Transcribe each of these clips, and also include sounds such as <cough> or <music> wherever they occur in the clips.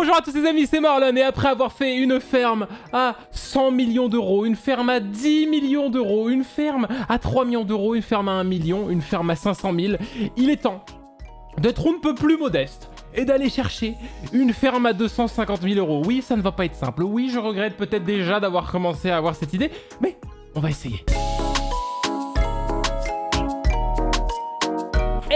Bonjour à tous les amis, c'est Marlon et après avoir fait une ferme à 100 millions d'euros, une ferme à 10 millions d'euros, une ferme à 3 millions d'euros, une ferme à 1 million, une ferme à 500 000, il est temps d'être un peu plus modeste et d'aller chercher une ferme à 250 000 euros. Oui, ça ne va pas être simple, oui, je regrette peut-être déjà d'avoir commencé à avoir cette idée, mais on va essayer.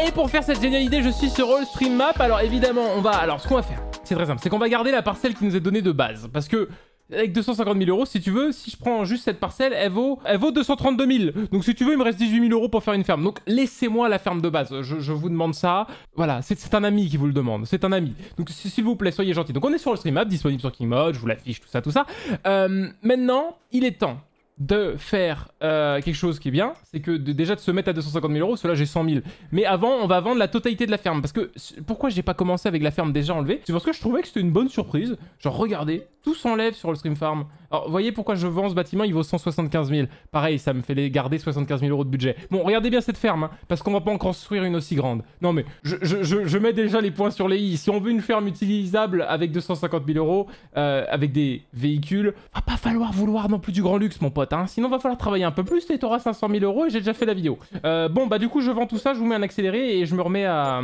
Et pour faire cette géniale idée, je suis sur All Stream Map. Alors évidemment, on va... Alors ce qu'on va faire, c'est très simple. C'est qu'on va garder la parcelle qui nous est donnée de base. Parce que avec 250 000 euros, si tu veux, si je prends juste cette parcelle, elle vaut, elle vaut 232 000. Donc si tu veux, il me reste 18 000 euros pour faire une ferme. Donc laissez-moi la ferme de base. Je, vous demande ça. Voilà, c'est un ami qui vous le demande. C'est un ami. Donc s'il vous plaît, soyez gentil. Donc on est sur le stream map, disponible sur Kingmode, je vous l'affiche, tout ça, tout ça. Euh, maintenant, il est temps de faire euh, quelque chose qui est bien, c'est que déjà de se mettre à 250 000 euros, cela j'ai 100 000. Mais avant, on va vendre la totalité de la ferme. Parce que pourquoi j'ai pas commencé avec la ferme déjà enlevée C'est parce que je trouvais que c'était une bonne surprise. Genre, regardez, tout s'enlève sur le stream farm. Alors, voyez pourquoi je vends ce bâtiment, il vaut 175 000. Pareil, ça me fait les garder 75 000 euros de budget. Bon, regardez bien cette ferme, hein, parce qu'on va pas en construire une aussi grande. Non, mais je, mets déjà les points sur les i. Si on veut une ferme utilisable avec 250 000 euros, euh, avec des véhicules, va pas falloir vouloir non plus du grand luxe, mon pote. Hein. sinon va falloir travailler un peu plus et t'auras 500 000 euros et j'ai déjà fait la vidéo. Euh, bon, bah du coup, je vends tout ça, je vous mets un accéléré et je me remets à,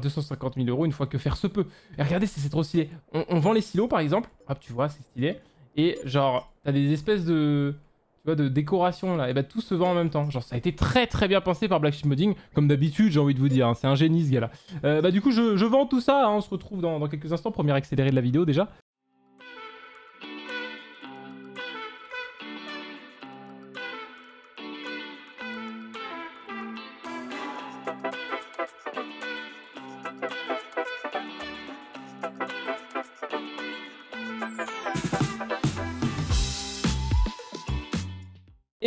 250 hum, 000 euros une fois que faire se peut. Et regardez, c'est trop stylé. On, vend les silos, par exemple. Hop, tu vois, c'est stylé. Et genre, t'as des espèces de tu de décoration là, et bah tout se vend en même temps. Genre ça a été très très bien pensé par Black Sheep Modding, comme d'habitude j'ai envie de vous dire, hein. c'est un génie ce gars là. Euh, bah du coup je, vends tout ça, hein. on se retrouve dans, dans quelques instants, premier accéléré de la vidéo déjà.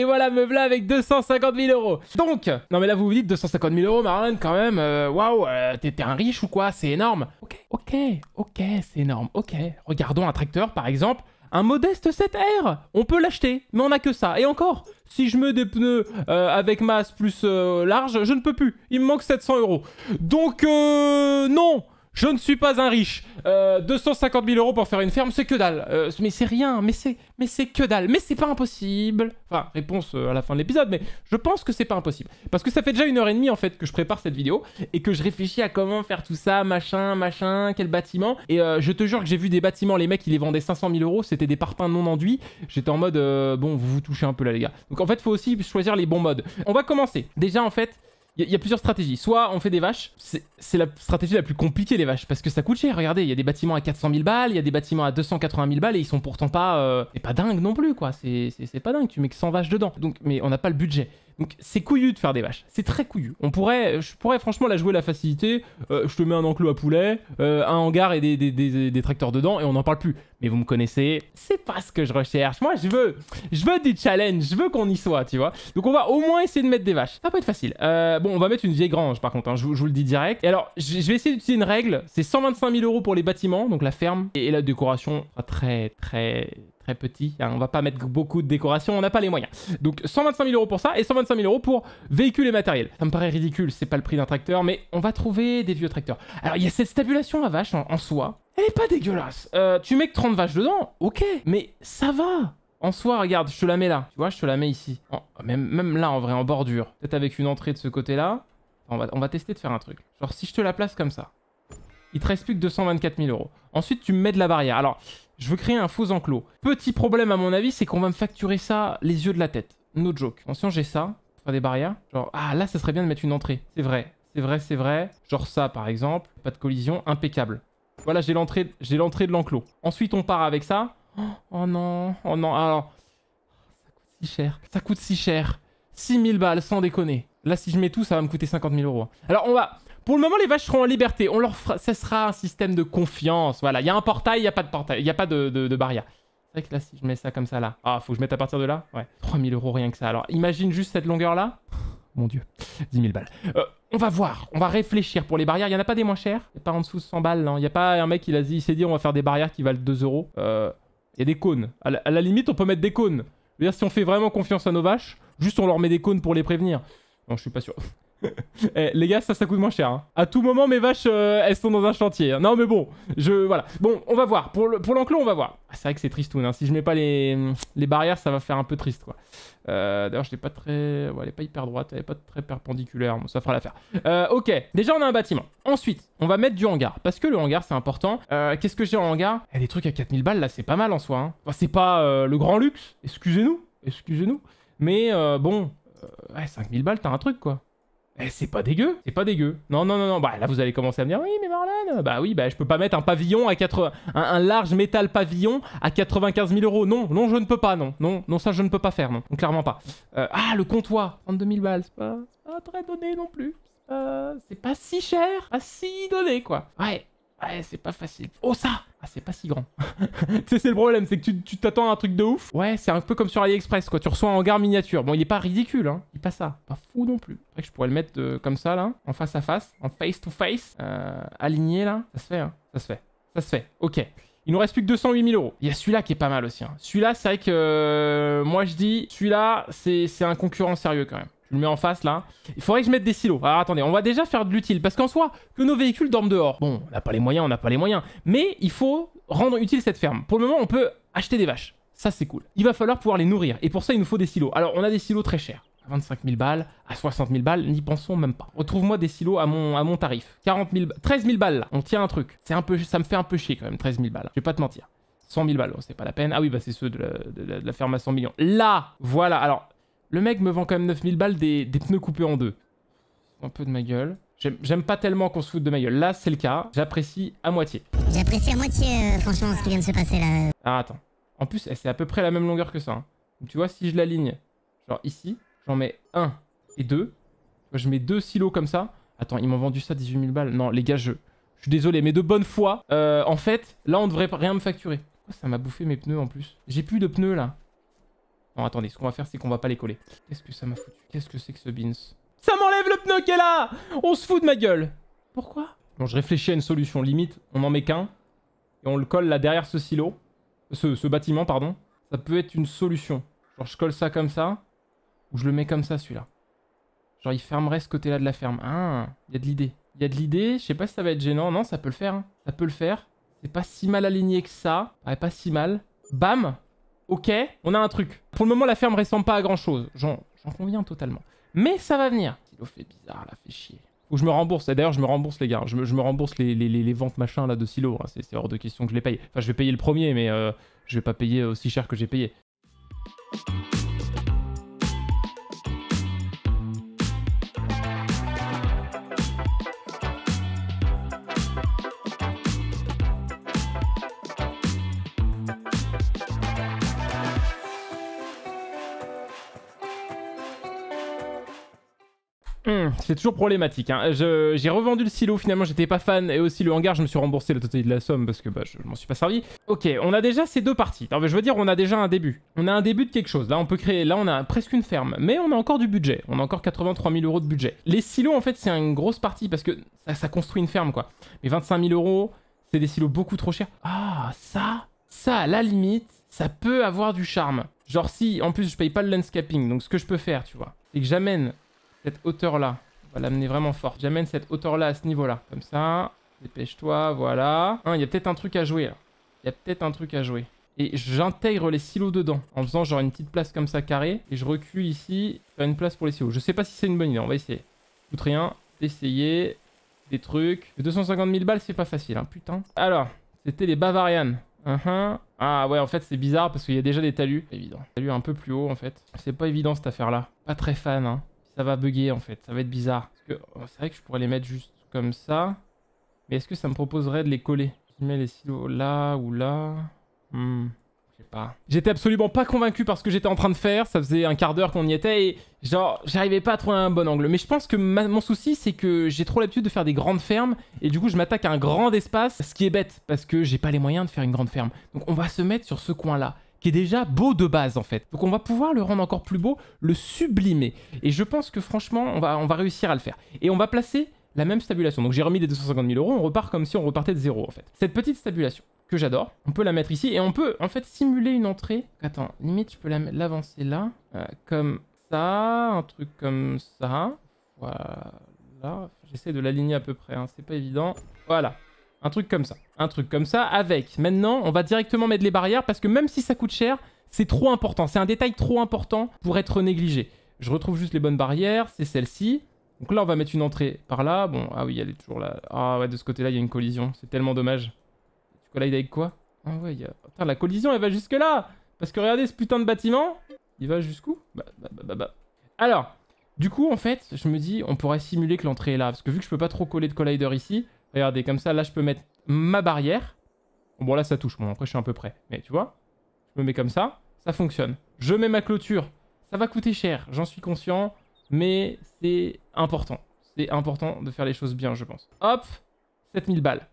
Voilà, me avec 250 000 euros. Donc, non mais là vous vous dites 250 000 euros, Marlon, quand même, euh, waouh, euh, t'es un riche ou quoi C'est énorme. Ok, ok, ok, c'est énorme. Ok, regardons un tracteur par exemple. Un modeste 7R, on peut l'acheter, mais on n'a que ça. Et encore, si je mets des pneus euh, avec masse plus large, je ne peux plus. Il me manque 700 euros. Donc, non je ne suis pas un riche. 250 euh, 000 euros pour faire une ferme, c'est que dalle. Euh, mais c'est rien, mais c'est, mais c'est que dalle. Mais c'est pas impossible. Enfin, réponse euh, à la fin de l'épisode, mais je pense que c'est pas impossible. Parce que ça fait déjà une heure et demie en fait que je prépare cette vidéo et que je réfléchis à comment faire tout ça, machin, machin, quel bâtiment. Et je te jure que j'ai vu des bâtiments, les mecs ils les vendaient 500 000 euros, c'était des parpaings non enduits. J'étais en mode, bon, vous vous touchez un peu là les gars. Donc en fait, faut aussi choisir les bons modes. On va commencer. Déjà en fait, il y, a plusieurs stratégies. Soit on fait des vaches, c'est la stratégie la plus compliquée, les vaches, parce que ça coûte cher. Regardez, il y a des bâtiments à 400 000 balles, il y a des bâtiments à 280 000 balles, et ils sont pourtant pas. Euh, et pas dingue non plus, quoi. C'est pas dingue, tu mets que 100 vaches dedans. Donc, mais on n'a pas le budget. Donc c'est couillu de faire des vaches, c'est très couillu. On pourrait, je pourrais franchement la jouer la facilité, euh, je te mets un enclos à poulet, euh, un hangar et des, des, tracteurs dedans et on n'en parle plus mais vous me connaissez, c'est pas ce que je recherche. Moi, je veux, je veux du challenge, je veux qu'on y soit, tu vois. Donc on va au moins essayer de mettre des vaches. Ça va pas être facile. Euh, bon, on va mettre une vieille grange par contre, hein. je, vous, le dis direct. Et alors, je, vais essayer d'utiliser une règle, c'est 125 000 euros pour les bâtiments, donc la ferme, et, la décoration très, très, très petit. Hein. on va pas mettre beaucoup de décoration, on n'a pas les moyens. Donc 125 000 euros pour ça et 125 000 euros pour véhicules et matériel. Ça me paraît ridicule, c'est pas le prix d'un tracteur, mais on va trouver des vieux tracteurs. Alors il y a cette stabulation à vache hein, en soi elle est pas dégueulasse. Euh, tu mets que 30 vaches dedans, ok. Mais ça va. En soi, regarde, je te la mets là. Tu vois, je te la mets ici. même, là, en vrai, en bordure. Peut-être avec une entrée de ce côté-là. On va, tester de faire un truc. Genre, si je te la place comme ça, il te reste plus que 224 000 euros. Ensuite, tu me mets de la barrière. Alors, je veux créer un faux enclos. Petit problème, à mon avis, c'est qu'on va me facturer ça les yeux de la tête. No joke. Attention, j'ai ça. Pour faire des barrières. Genre, ah, là, ça serait bien de mettre une entrée. C'est vrai. C'est vrai, c'est vrai. Genre ça, par exemple. Pas de collision. Impeccable. Voilà, j'ai j'ai l'entrée de l'enclos. Ensuite, on part avec ça. Oh non, oh non, alors... Ça coûte si cher. Ça coûte si cher. 6000 balles, sans déconner. Là, si je mets tout, ça va me coûter 50 000 euros. Alors, on va... Pour le moment, les vaches seront en liberté. On leur fera... Ça sera un système de confiance. Voilà, il y a un portail, il n'y a pas de portail. Il n'y a pas de, barrière. C'est vrai que là, si je mets ça comme ça, là... Ah, faut que je mette à partir de là Ouais. 3000 euros, rien que ça. Alors, imagine juste cette longueur-là. Mon Dieu. 10 000 balles. Euh, on va voir, on va réfléchir pour les barrières. Il n'y en a pas des moins chères Pas en dessous de 100 balles, Il n'y a pas un mec qui a dit, il s'est dit, on va faire des barrières qui valent 2 euros. Euh, il y a des cônes. À la, limite, on peut mettre des cônes. Je dire si on fait vraiment confiance à nos vaches, juste on leur met des cônes pour les prévenir. Non, je suis pas sûr. Eh, les gars, ça, ça coûte moins cher. Hein. À tout moment, mes vaches, euh, elles sont dans un chantier. Hein. Non, mais bon, je. Voilà. Bon, on va voir. Pour l'enclos, pour on va voir. Ah, c'est vrai que c'est tristoun. Si je mets pas les, les barrières, ça va faire un peu triste, quoi. Euh, d'ailleurs, je l'ai pas très. Ouais, elle est pas hyper droite, elle est pas très perpendiculaire. Bon, ça fera l'affaire. Euh, ok. Déjà, on a un bâtiment. Ensuite, on va mettre du hangar. Parce que le hangar, c'est important. Qu'est-ce que j'ai en hangar eh, Des trucs à 4000 balles, là, c'est pas mal en soi. Hein. c'est pas le grand luxe. Excusez-nous. Excusez-nous. Mais bon, ouais, 5000 balles, t'as un truc, quoi. Eh, c'est pas dégueu, c'est pas dégueu. Non, non, non, non. Bah là, vous allez commencer à me dire, oui, mais Marlon, bah oui, bah je peux pas mettre un pavillon à 80, un, large métal pavillon à 95 000 euros. Non, non, je ne peux pas, non, non, non, ça je ne peux pas faire, non, clairement pas. Euh, ah, le comptoir, 32 000 balles, c'est pas, pas très donné non plus. c'est pas si cher, pas si donné quoi. Ouais, Ouais, c'est pas facile. Oh, ça Ah, c'est pas si grand. <laughs> tu sais, c'est le problème, c'est que tu t'attends à un truc de ouf. Ouais, c'est un peu comme sur AliExpress, quoi. Tu reçois un hangar miniature. Bon, il est pas ridicule, hein. Il est pas ça. Pas fou non plus. que je pourrais le mettre euh, comme ça, là, en face à face, en face to face, euh, aligné, là. Ça se fait, hein. Ça se fait. Ça se fait. Ok. Il nous reste plus que 208 000 euros. Il y a celui-là qui est pas mal aussi. Hein. Celui-là, c'est vrai que euh, moi je dis, celui-là, c'est un concurrent sérieux quand même. Je le mets en face là. Il faudrait que je mette des silos. Alors attendez, on va déjà faire de l'utile. Parce qu'en soi, que nos véhicules dorment dehors. Bon, on n'a pas les moyens, on n'a pas les moyens. Mais il faut rendre utile cette ferme. Pour le moment, on peut acheter des vaches. Ça, c'est cool. Il va falloir pouvoir les nourrir. Et pour ça, il nous faut des silos. Alors, on a des silos très chers. 25 000 balles, à 60 000 balles, n'y pensons même pas. Retrouve-moi des silos à mon, à mon tarif. 40 000, 13 000 balles, on tient un truc. C'est un peu, ça me fait un peu chier quand même, 13 000 balles. Je vais pas te mentir. 100 000 balles, oh, c'est pas la peine. Ah oui, bah c'est ceux de la, de la, ferme à 100 millions. Là, voilà. Alors, le mec me vend quand même 9000 balles des, pneus coupés en deux. Un peu de ma gueule. J'aime pas tellement qu'on se foute de ma gueule. Là, c'est le cas. J'apprécie à moitié. J'apprécie à moitié, euh, franchement, ce qui vient de se passer là. Ah, attends. En plus, c'est à peu près la même longueur que ça. Hein. tu vois, si je l'aligne, genre ici, j'en mets un et deux. Je mets deux silos comme ça. Attends, ils m'ont vendu ça 18 000 balles. Non, les gars, je, je suis désolé, mais de bonne foi, euh, en fait, là, on devrait rien me facturer. ça m'a bouffé mes pneus en plus J'ai plus de pneus là. Non, attendez, ce qu'on va faire, c'est qu'on va pas les coller. Qu'est-ce que ça m'a foutu Qu'est-ce que c'est que ce beans Ça m'enlève le pneu qui est là On se fout de ma gueule Pourquoi Bon, je réfléchis à une solution. Limite, on en met qu'un. Et on le colle là derrière ce silo. Ce, bâtiment, pardon. Ça peut être une solution. Genre, je colle ça comme ça. Ou je le mets comme ça, celui-là. Genre, il fermerait ce côté-là de la ferme. Ah, il y a de l'idée. Il y a de l'idée. Je sais pas si ça va être gênant. Non, ça peut le faire. Hein. Ça peut le faire. C'est pas si mal aligné que ça. Ouais, pas si mal. Bam ok, on a un truc. Pour le moment, la ferme ressemble pas à grand chose. J'en conviens totalement. Mais ça va venir. Silo fait bizarre, là, fait chier. Ou je me rembourse. Et d'ailleurs, je me rembourse, les gars. Je me, rembourse les, ventes machin là de silo. Hein. C'est hors de question que je les paye. Enfin, je vais payer le premier, mais je euh, je vais pas payer aussi cher que j'ai payé. Hmm, c'est toujours problématique. Hein. j'ai revendu le silo, finalement j'étais pas fan, et aussi le hangar, je me suis remboursé la totalité de la somme parce que bah, je, m'en suis pas servi. Ok, on a déjà ces deux parties. Non, je veux dire, on a déjà un début. On a un début de quelque chose. Là, on peut créer, là, on a presque une ferme, mais on a encore du budget. On a encore 83 000 euros de budget. Les silos, en fait, c'est une grosse partie parce que ça, construit une ferme, quoi. Mais 25 000 euros, c'est des silos beaucoup trop chers. Ah, ça, ça, à la limite, ça peut avoir du charme. Genre, si en plus je paye pas le landscaping, donc ce que je peux faire, tu vois, c'est que j'amène cette hauteur-là. On va l'amener vraiment fort. J'amène cette hauteur-là à ce niveau-là. Comme ça. Dépêche-toi, voilà. Hein, il y a peut-être un truc à jouer, là. Il y a peut-être un truc à jouer. Et j'intègre les silos dedans, en faisant genre une petite place comme ça, carré. Et je recule ici, faire une place pour les silos. Je sais pas si c'est une bonne idée, on va essayer. Coûte rien, d'essayer des trucs. 250 000 balles, c'est pas facile, hein, putain. Alors, c'était les Bavarian. Uh-huh. Ah ouais, en fait, c'est bizarre parce qu'il y a déjà des talus. Évident. Talus un peu plus haut, en fait. C'est pas évident, cette affaire-là. Pas très fan, hein ça va bugger en fait. Ça va être bizarre. Oh, c'est vrai que je pourrais les mettre juste comme ça. Mais est-ce que ça me proposerait de les coller Je mets les silos là ou là. Hmm. J'étais absolument pas convaincu par ce que j'étais en train de faire, ça faisait un quart d'heure qu'on y était et genre j'arrivais pas à trouver un bon angle. Mais je pense que mon souci c'est que j'ai trop l'habitude de faire des grandes fermes et du coup je m'attaque à un grand espace, ce qui est bête parce que j'ai pas les moyens de faire une grande ferme. Donc on va se mettre sur ce coin là qui est déjà beau de base en fait. Donc on va pouvoir le rendre encore plus beau, le sublimer. Et je pense que franchement, on va, on va réussir à le faire. Et on va placer la même stabulation. Donc j'ai remis des 250 000 euros, on repart comme si on repartait de zéro en fait. Cette petite stabulation que j'adore, on peut la mettre ici et on peut en fait simuler une entrée. Attends, limite je peux l'avancer là, euh, comme ça, un truc comme ça. Voilà. J'essaie de l'aligner à peu près, hein. c'est pas évident. Voilà, un truc comme ça. Un truc comme ça avec. Maintenant, on va directement mettre les barrières parce que même si ça coûte cher, c'est trop important. C'est un détail trop important pour être négligé. Je retrouve juste les bonnes barrières. C'est celle-ci. Donc là, on va mettre une entrée par là. Bon, ah oui, elle est toujours là. Ah ouais, de ce côté-là, il y a une collision. C'est tellement dommage. Tu collides avec quoi Ah ouais, y a... Putain, la collision, elle va jusque-là Parce que regardez ce putain de bâtiment Il va jusqu'où bah, bah, bah, bah, bah. Alors, du coup, en fait, je me dis, on pourrait simuler que l'entrée est là. Parce que vu que je peux pas trop coller de collider ici, Regardez, comme ça, là, je peux mettre ma barrière. Bon, là, ça touche. Bon, après, je suis à peu près. Mais tu vois, je me mets comme ça, ça fonctionne. Je mets ma clôture. Ça va coûter cher, j'en suis conscient, mais c'est important. C'est important de faire les choses bien, je pense. Hop, 7000 balles.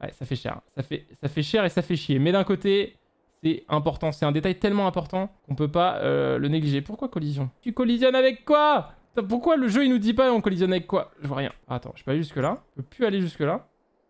Ouais, ça fait cher. Ça fait, ça fait cher et ça fait chier. Mais d'un côté, c'est important. C'est un détail tellement important qu'on peut pas euh, le négliger. Pourquoi collision Tu collisionnes avec quoi pourquoi le jeu il nous dit pas on collisionne avec quoi Je vois rien. Ah, attends, je peux aller jusque là. Je peux plus aller jusque là.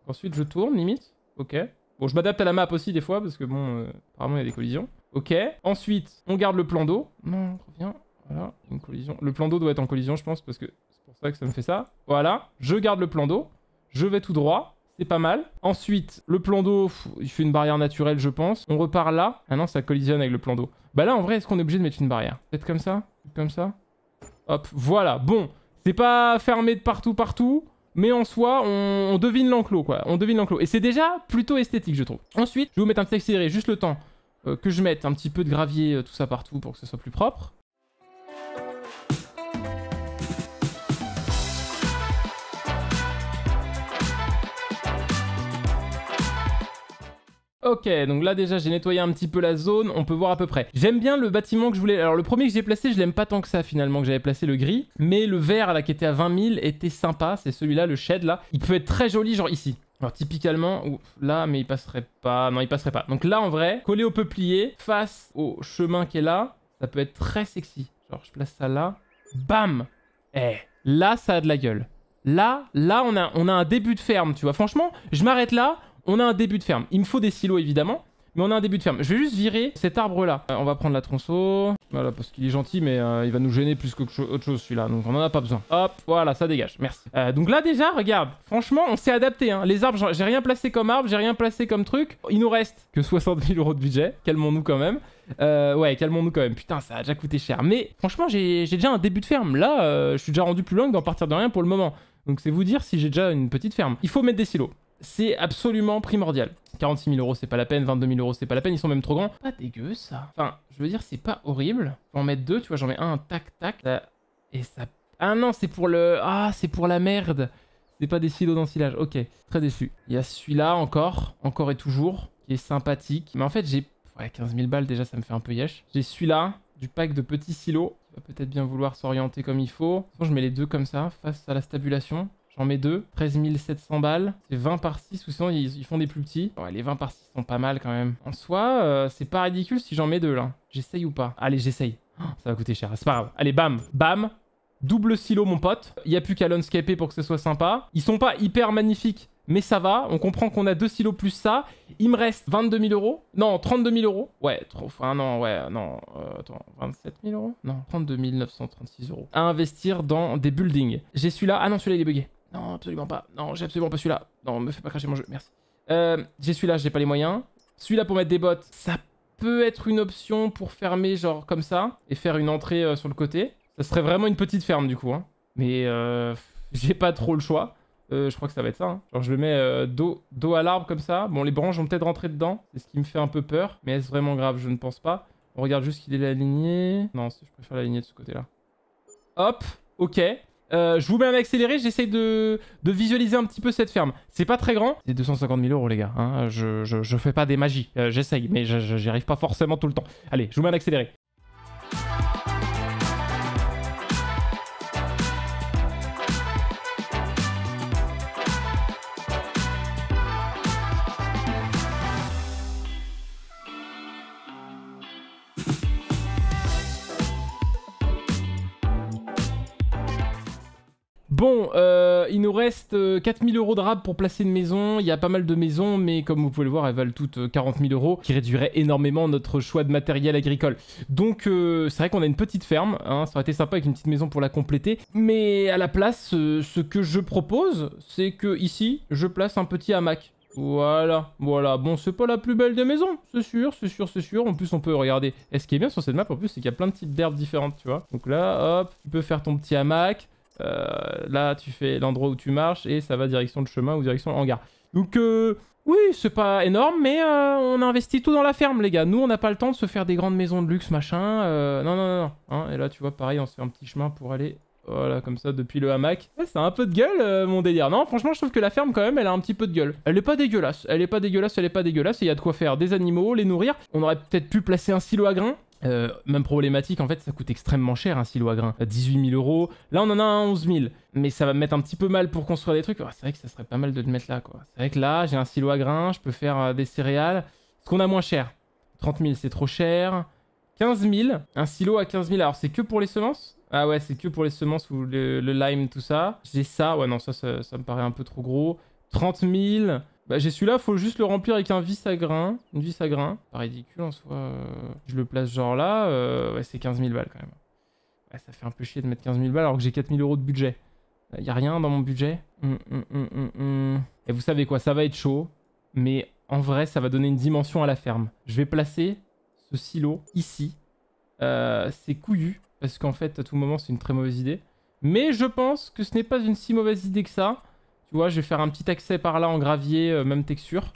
Ensuite je tourne limite. Ok. Bon je m'adapte à la map aussi des fois parce que bon euh, apparemment il y a des collisions. Ok. Ensuite on garde le plan d'eau. Non reviens. Voilà une collision. Le plan d'eau doit être en collision je pense parce que c'est pour ça que ça me fait ça. Voilà. Je garde le plan d'eau. Je vais tout droit. C'est pas mal. Ensuite, le plan d'eau, il fait une barrière naturelle, je pense. On repart là. Ah non, ça collisionne avec le plan d'eau. Bah là, en vrai, est-ce qu'on est obligé de mettre une barrière Peut-être comme ça Comme ça Hop, voilà. Bon, c'est pas fermé de partout, partout. Mais en soi, on, devine l'enclos, quoi. On devine l'enclos. Et c'est déjà plutôt esthétique, je trouve. Ensuite, je vais vous mettre un petit accéléré, juste le temps euh, que je mette un petit peu de gravier, euh, tout ça partout, pour que ce soit plus propre. Ok, donc là déjà j'ai nettoyé un petit peu la zone, on peut voir à peu près. J'aime bien le bâtiment que je voulais... Alors le premier que j'ai placé, je l'aime pas tant que ça finalement, que j'avais placé le gris. Mais le vert là qui était à 20 000 était sympa, c'est celui-là, le shed là. Il peut être très joli genre ici. Alors typiquement, là, mais il passerait pas. Non, il passerait pas. Donc là, en vrai, collé au peuplier, face au chemin qui est là, ça peut être très sexy. Genre, je place ça là. Bam Eh, là, ça a de la gueule. Là, là, on a, on a un début de ferme, tu vois. Franchement, je m'arrête là, on a un début de ferme. Il me faut des silos évidemment, mais on a un début de ferme. Je vais juste virer cet arbre là. Euh, on va prendre la tronçon. Voilà, parce qu'il est gentil, mais euh, il va nous gêner plus qu'autre autre chose celui-là. Donc on en a pas besoin. Hop, voilà, ça dégage. Merci. Euh, donc là déjà, regarde, franchement, on s'est adapté. Hein. Les arbres, j'ai rien placé comme arbre, j'ai rien placé comme truc. Il nous reste que 60 000 euros de budget. Calmons-nous quand même. ouais, calmons-nous quand même. Putain, ça a déjà coûté cher. Mais franchement, j'ai déjà un début de ferme. Là, je suis déjà rendu plus loin que d'en partir de rien pour le moment. Donc c'est vous dire si j'ai déjà une petite ferme. Il faut mettre des silos c'est absolument primordial. 46 000 euros, c'est pas la peine. 22 000 euros, c'est pas la peine. Ils sont même trop grands. Pas dégueu, ça. Enfin, je veux dire, c'est pas horrible. en mettre deux, tu vois, j'en mets un, tac, tac. Et ça... Ah non, c'est pour le... Ah, c'est pour la merde. C'est pas des silos d'ensilage. Ok, très déçu. Il y a celui-là encore, encore et toujours, qui est sympathique. Mais en fait, j'ai... Ouais, 15 000 balles, déjà, ça me fait un peu yesh. J'ai celui-là, du pack de petits silos. Il va peut-être bien vouloir s'orienter comme il faut. je mets les deux comme ça, face à la stabulation. J'en mets deux. 13 700 balles. C'est 20 par 6 ou sinon ils, font des plus petits. Ouais, les 20 par 6 sont pas mal quand même. En soi, euh, c'est pas ridicule si j'en mets deux là. J'essaye ou pas Allez, j'essaye. Oh, ça va coûter cher. C'est pas grave. Allez, bam. Bam. Double silo, mon pote. Il n'y a plus qu'à l'unscaper pour que ce soit sympa. Ils sont pas hyper magnifiques, mais ça va. On comprend qu'on a deux silos plus ça. Il me reste 22 000 euros. Non, 32 000 euros. Ouais, trop. Ah non, ouais, non. Euh, attends, 27 000 euros Non, 32 936 euros. À investir dans des buildings. J'ai celui-là. Ah non, celui-là, il est bugué. Non, absolument pas. Non, j'ai absolument pas celui-là. Non, me fais pas cracher mon jeu, merci. Euh, j'ai celui-là, j'ai pas les moyens. Celui-là pour mettre des bottes, ça peut être une option pour fermer genre comme ça et faire une entrée euh, sur le côté. Ça serait vraiment une petite ferme du coup. Hein. Mais euh, <laughs> j'ai pas trop le choix. je crois que ça va être ça. Hein. Genre je le mets dos, dos à l'arbre comme ça. Bon les branches vont peut-être rentrer dedans. C'est ce qui me fait un peu peur. Mais est-ce vraiment grave Je ne pense pas. On regarde juste qu'il est aligné. Non, je préfère l'aligner de ce côté-là. Hop, ok. Euh, je vous mets un accéléré, j'essaie de, de, visualiser un petit peu cette ferme. C'est pas très grand, c'est 250 000 euros les gars. Hein. Je, je, fais pas des magies, euh, j'essaye, mais j'y arrive pas forcément tout le temps. Allez, je vous mets un accéléré. Bon, euh, il nous reste 4000 euh, euros de rab pour placer une maison. Il y a pas mal de maisons, mais comme vous pouvez le voir, elles valent toutes 40 euh, 000 euros, qui réduirait énormément notre choix de matériel agricole. Donc, c'est vrai qu'on a une petite ferme. Hein. ça aurait été sympa avec une petite maison pour la compléter. Mais à la place, ce que je propose, c'est que ici, je place un petit hamac. Voilà, voilà. Bon, c'est pas la plus belle des maisons, c'est sûr, c'est sûr, c'est sûr. En plus, on peut regarder. est ce qui est bien sur cette map, en plus, c'est qu'il y a plein de types d'herbes différentes, tu vois. Donc là, hop, tu peux faire ton petit hamac. Euh, là, tu fais l'endroit où tu marches et ça va direction le chemin ou direction le hangar. Donc, euh, oui, c'est pas énorme, mais euh, on investit tout dans la ferme, les gars. Nous, on n'a pas le temps de se faire des grandes maisons de luxe, machin. non, non, non. non. Hein. et là, tu vois, pareil, on se fait un petit chemin pour aller voilà, oh comme ça, depuis le hamac. Ouais, c'est un peu de gueule, mon délire. Non, franchement, je trouve que la ferme, quand même, elle a un petit peu de gueule. Elle est pas dégueulasse. Elle est pas dégueulasse, elle est pas dégueulasse. Il y a de quoi faire des animaux, les nourrir. On aurait peut-être pu placer un silo à grains. Euh, même problématique, en fait, ça coûte extrêmement cher un silo à grain. 18 000 euros. Là, on en a un 11 000. Mais ça va me mettre un petit peu mal pour construire des trucs. c'est vrai que ça serait pas mal de le mettre là, quoi. C'est vrai que là, j'ai un silo à grain, je peux faire euh, des céréales. Ce qu'on a moins cher. 30 000, c'est trop cher. 15 000, un silo à 15 000. Alors, c'est que pour les semences Ah ouais, c'est que pour les semences ou le, lime, tout ça. J'ai ça. Ouais, non, ça, ça, ça me paraît un peu trop gros. 30 000. Bah j'ai celui-là, faut juste le remplir avec un vis à grain. Une vis à grain. Pas ridicule en soi. Euh, je le place genre là. Euh, ouais, c'est 15 000 balles quand même. Ouais, ça fait un peu chier de mettre 15 000 balles alors que j'ai 4 000 euros de budget. Il a rien dans mon budget. Hum, hum, hum, Et vous savez quoi, ça va être chaud. Mais en vrai, ça va donner une dimension à la ferme. Je vais placer ce silo ici. Euh, c'est couillu. Parce qu'en fait, à tout moment, c'est une très mauvaise idée. Mais je pense que ce n'est pas une si mauvaise idée que ça. Tu vois, je vais faire un petit accès par là en gravier, euh, même texture.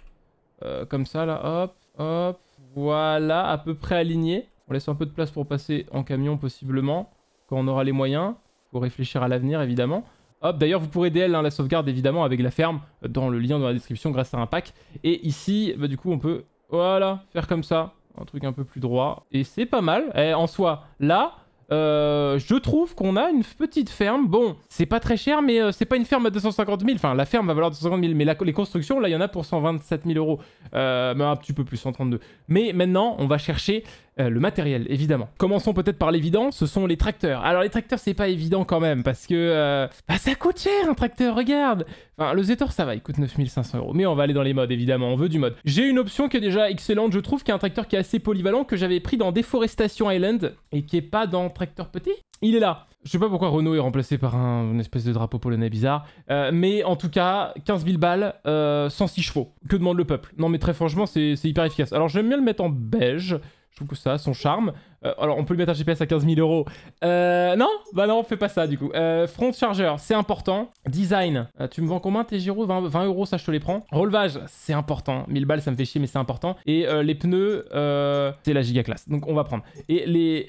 Euh, comme ça, là, hop, hop. Voilà, à peu près aligné. On laisse un peu de place pour passer en camion, possiblement, quand on aura les moyens. pour réfléchir à l'avenir, évidemment. Hop, d'ailleurs, vous pourrez aider hein, la sauvegarde, évidemment, avec la ferme, euh, dans le lien dans la description, grâce à un pack. Et ici, bah, du coup, on peut, voilà, faire comme ça. Un truc un peu plus droit. Et c'est pas mal. Eh, en soi, là, euh, je trouve qu'on a une petite ferme. Bon, c'est pas très cher, mais euh, c'est pas une ferme à 250 000. Enfin, la ferme va valoir 250 000, mais les constructions, là, il y en a pour 127 000 euros. Euh, un petit peu plus, 132. Mais maintenant, on va chercher euh, le matériel, évidemment. Commençons peut-être par l'évident, ce sont les tracteurs. Alors les tracteurs, c'est pas évident quand même, parce que euh, bah, ça coûte cher un tracteur, regarde enfin, Le Zetor, ça va, il coûte 9500 euros, mais on va aller dans les modes, évidemment, on veut du mode. J'ai une option qui est déjà excellente, je trouve, qui est un tracteur qui est assez polyvalent, que j'avais pris dans Déforestation Island, et qui est pas dans Tracteur Petit. Il est là je sais pas pourquoi Renault est remplacé par une espèce de drapeau polonais bizarre, euh, mais en tout cas, 15 000 balles, 106 chevaux. Que demande le peuple Non mais très franchement, c'est hyper efficace. Alors j'aime bien le mettre en beige, je trouve que ça a son charme. Euh, alors, on peut lui mettre un GPS à 15 000 euros. Euh, non Bah non, on fait pas ça du coup. Euh, front charger, c'est important. Design, tu me vends combien tes gyros 20, euros, ça je te les prends. Relevage, c'est important. 1000 balles, ça me fait chier, mais c'est important. Et les pneus, c'est la giga classe. Donc, on va prendre. Et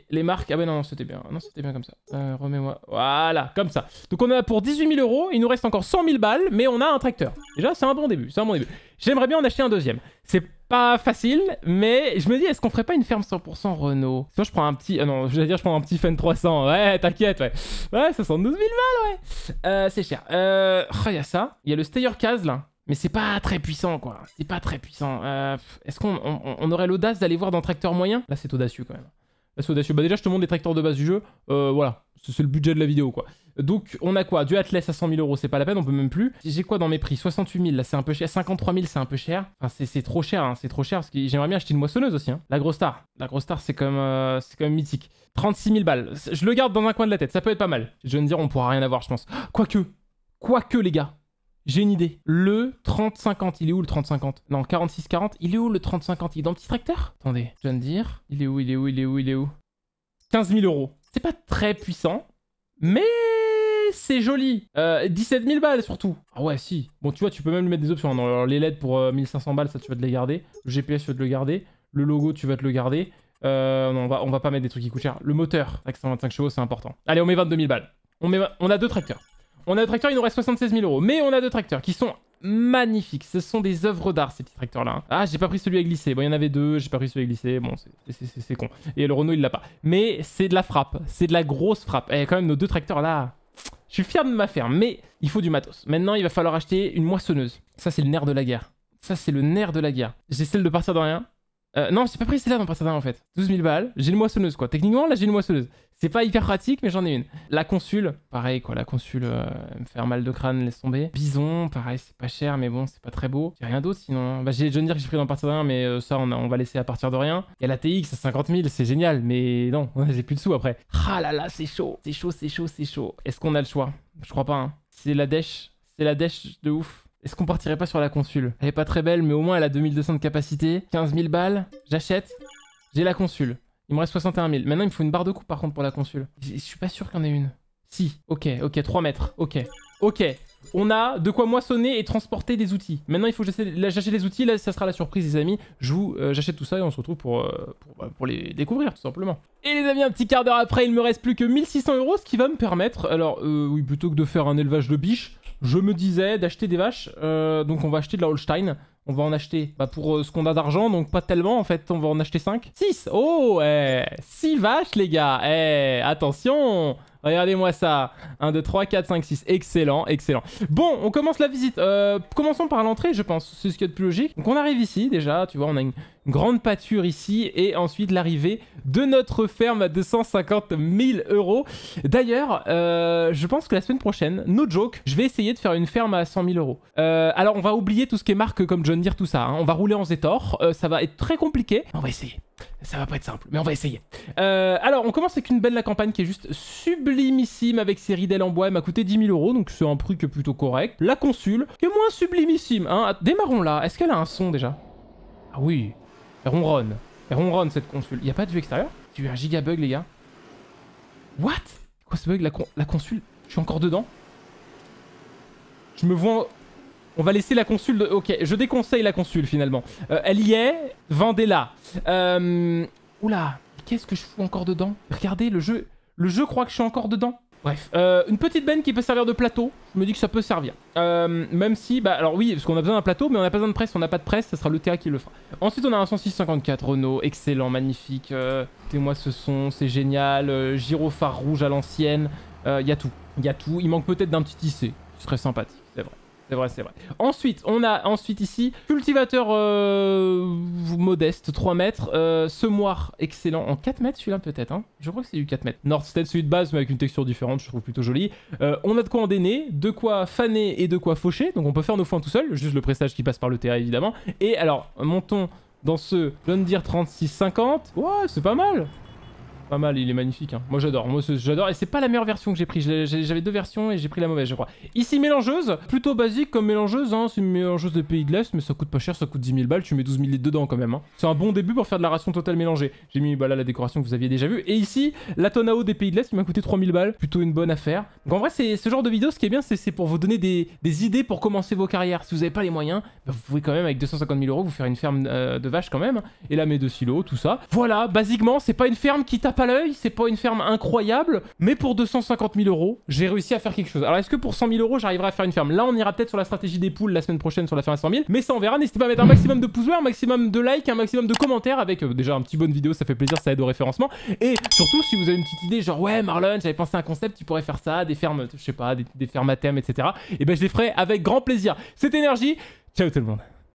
les, marques, ah bah non, c'était bien. Non, c'était bien comme ça. Remets-moi. Voilà, comme ça. Donc, on a pour 18 000 euros. Il nous reste encore 100 000 balles, mais on a un tracteur. Déjà, c'est un bon début. C'est un bon début. J'aimerais bien en acheter un deuxième. C'est pas facile, mais je me dis, est-ce qu'on ferait pas une ferme 100% Renault Soit je prends un petit. Ah non, je vais dire, je prends un petit Fun 300. Ouais, t'inquiète, ouais. Ouais, 72 000 balles, ouais. Euh, c'est cher. Il euh, oh, y a ça. Il y a le Steyr Case, là. Mais c'est pas très puissant, quoi. C'est pas très puissant. Euh, est-ce qu'on aurait l'audace d'aller voir dans Tracteur Moyen Là, c'est audacieux, quand même. Bah déjà, je te montre les tracteurs de base du jeu. Euh, voilà, c'est le budget de la vidéo, quoi. Donc, on a quoi Du Atlas à 100 000 euros, c'est pas la peine, on peut même plus. J'ai quoi dans mes prix 68 000, là, c'est un peu cher. 53 000, c'est un peu cher. Enfin, c'est trop cher, hein, c'est trop cher, parce que j'aimerais bien acheter une moissonneuse aussi. Hein. La grosse star. La grosse star, c'est comme euh, même, comme mythique. 36 000 balles. Je le garde dans un coin de la tête, ça peut être pas mal. Je viens de dire, on pourra rien avoir, je pense. Quoique, quoique, les gars. J'ai une idée. Le 30-50, il est où le 30-50 Non, 46-40, il est où le 30-50 Il est dans le petit tracteur Attendez, je viens de dire. Il est où, il est où, il est où, il est où 15 000 euros. C'est pas très puissant, mais c'est joli. 17 euh, 000 balles surtout. Ah ouais, si. Bon, tu vois, tu peux même lui mettre des options. Hein. les LED pour 1500 euh, balles, ça, tu vas te les garder. Le GPS, tu vas te le garder. Le logo, tu vas te le garder. Euh, on va, on va pas mettre des trucs qui coûtent cher. Le moteur, avec 125 chevaux, c'est important. Allez, on met 22 000 balles. On, met, on a deux tracteurs. On a deux tracteurs, il nous reste 76 000 euros. Mais on a deux tracteurs qui sont magnifiques. Ce sont des œuvres d'art, ces petits tracteurs-là. Ah, j'ai pas pris celui à glisser. Bon, il y en avait deux, j'ai pas pris celui à glisser. Bon, c'est con. Et le Renault, il l'a pas. Mais c'est de la frappe. C'est de la grosse frappe. Et eh, quand même, nos deux tracteurs-là... Je suis fier de ma ferme, mais il faut du matos. Maintenant, il va falloir acheter une moissonneuse. Ça, c'est le nerf de la guerre. Ça, c'est le nerf de la guerre. J'essaie de partir de rien. Euh, non, j'ai pas pris celle-là dans en fait. 12 000 balles, j'ai une moissonneuse quoi. Techniquement, là j'ai une moissonneuse. C'est pas hyper pratique, mais j'en ai une. La consule, pareil quoi. La consule, euh, me faire mal de crâne, laisse tomber. Bison, pareil, c'est pas cher, mais bon, c'est pas très beau. J'ai rien d'autre sinon. Hein. Bah, j'ai déjà dire que j'ai pris dans Précédent, mais euh, ça, on, va laisser à partir de rien. Il y a la TX à 50 000, c'est génial, mais non, <laughs> j'ai plus de sous après. Ah là là, c'est chaud, c'est chaud, c'est chaud, c'est chaud. Est-ce qu'on a le choix Je crois pas. Hein. C'est la dèche, c'est la dèche de ouf. Est-ce qu'on partirait pas sur la consule Elle est pas très belle, mais au moins elle a 2200 de capacité. 15 000 balles, j'achète. J'ai la consule. Il me reste 61 000. Maintenant, il me faut une barre de coupe par contre pour la consule. Je suis pas sûr qu'il y en ait une. Si, ok, ok, 3 mètres, ok. Ok, on a de quoi moissonner et transporter des outils. Maintenant, il faut que j'achète les outils. Là, ça sera la surprise, les amis. Euh, j'achète tout ça et on se retrouve pour, euh, bah, pour, les découvrir, tout simplement. Et les amis, un petit quart d'heure après, il me reste plus que 1600 euros, ce qui va me permettre, alors, euh, oui, plutôt que de faire un élevage de biches, je me disais d'acheter des vaches. Euh, donc on va acheter de la Holstein. On va en acheter bah, pour euh, ce qu'on a d'argent, donc pas tellement en fait. On va en acheter 5. 6 Oh, eh 6 vaches les gars Eh Attention Regardez-moi ça. 1, 2, 3, 4, 5, 6. Excellent, excellent. Bon, on commence la visite. Euh, commençons par l'entrée, je pense. C'est ce qui est de plus logique. Donc on arrive ici déjà, tu vois, on a une, grande pâture ici. Et ensuite l'arrivée de notre ferme à 250 000 euros. D'ailleurs, euh, je pense que la semaine prochaine, no joke, je vais essayer de faire une ferme à 100 000 euros. Euh, alors on va oublier tout ce qui est marque comme John dire tout ça. Hein. On va rouler en Zetor. ça va être très compliqué. On va essayer. Ça va pas être simple, mais on va essayer. Euh, alors, on commence avec une belle la campagne qui est juste sublimissime avec ses ridelles en bois. Elle m'a coûté 10 000 euros, donc c'est un prix que plutôt correct. La consule, qui est moins sublimissime. Hein. Démarrons là. Est-ce qu'elle a un son déjà Ah oui, elle ronronne. Elle ronronne cette consule. Il y a pas de vue extérieure J'ai eu un giga bug, les gars. What Quoi ce bug la, consule Je suis encore dedans Je me vois... On va laisser la console. Ok, je déconseille la console finalement. Euh, elle y est, vendez-la. Euh, oula, qu'est-ce que je fous encore dedans Regardez, le jeu, le jeu croit que je suis encore dedans. Bref, euh, une petite benne qui peut servir de plateau, je me dis que ça peut servir. même si, bah alors oui, parce qu'on a besoin d'un plateau, mais on n'a pas besoin de presse, on n'a pas de presse, ça sera le TA qui le fera. Ensuite, on a un 10654 Renault, excellent, magnifique. Euh, ce son, c'est génial. gyrophare rouge à l'ancienne, il y a tout. Il y a tout, il manque peut-être d'un petit IC, ce serait sympathique. C'est vrai, c'est vrai. Ensuite, on a ensuite ici cultivateur euh, modeste, 3 mètres. Euh, semoir, excellent. En 4 mètres, celui-là peut-être. Hein je crois que c'est du 4 mètres. Nordstead, celui de base, mais avec une texture différente, je trouve plutôt joli. Euh, on a de quoi endainer, de quoi faner et de quoi faucher. Donc on peut faire nos foins tout seul, juste le pressage qui passe par le terrain évidemment. Et alors, montons dans ce John 3650. Ouais, c'est pas mal. Pas mal, il est magnifique. Hein. Moi j'adore, moi j'adore. Et c'est pas la meilleure version que j'ai pris. J'avais deux versions et j'ai pris la mauvaise, je crois. Ici, mélangeuse, plutôt basique comme mélangeuse. Hein. C'est une mélangeuse de pays de l'Est, mais ça coûte pas cher, ça coûte 10 000 balles. Tu mets 12 000 dedans quand même. Hein. C'est un bon début pour faire de la ration totale mélangée. J'ai mis bah là, la décoration que vous aviez déjà vue. Et ici, la tonne des pays de l'Est qui m'a coûté 3000 balles. Plutôt une bonne affaire. Donc en vrai, c'est ce genre de vidéo, ce qui est bien, c'est pour vous donner des, idées pour commencer vos carrières. Si vous n'avez pas les moyens, bah, vous pouvez quand même, avec 250 000 euros, vous faire une ferme euh, de vaches quand même. Et là, mes deux silos, tout ça. Voilà, basiquement, c'est pas une ferme qui à l'œil, c'est pas une ferme incroyable, mais pour 250 000 euros, j'ai réussi à faire quelque chose. Alors est-ce que pour 100 000 euros, j'arriverai à faire une ferme Là, on ira peut-être sur la stratégie des poules la semaine prochaine sur la ferme à 100 000, mais ça on verra. N'hésitez pas à mettre un maximum de pouces bleus, un maximum de likes, un maximum de commentaires avec euh, déjà un petit bonne vidéo, ça fait plaisir, ça aide au référencement. Et surtout, si vous avez une petite idée, genre ouais, Marlon, j'avais pensé à un concept, tu pourrais faire ça, des fermes, je sais pas, des, des fermes à thème, etc. Et eh ben je les ferai avec grand plaisir. Cette énergie, ciao tout le monde.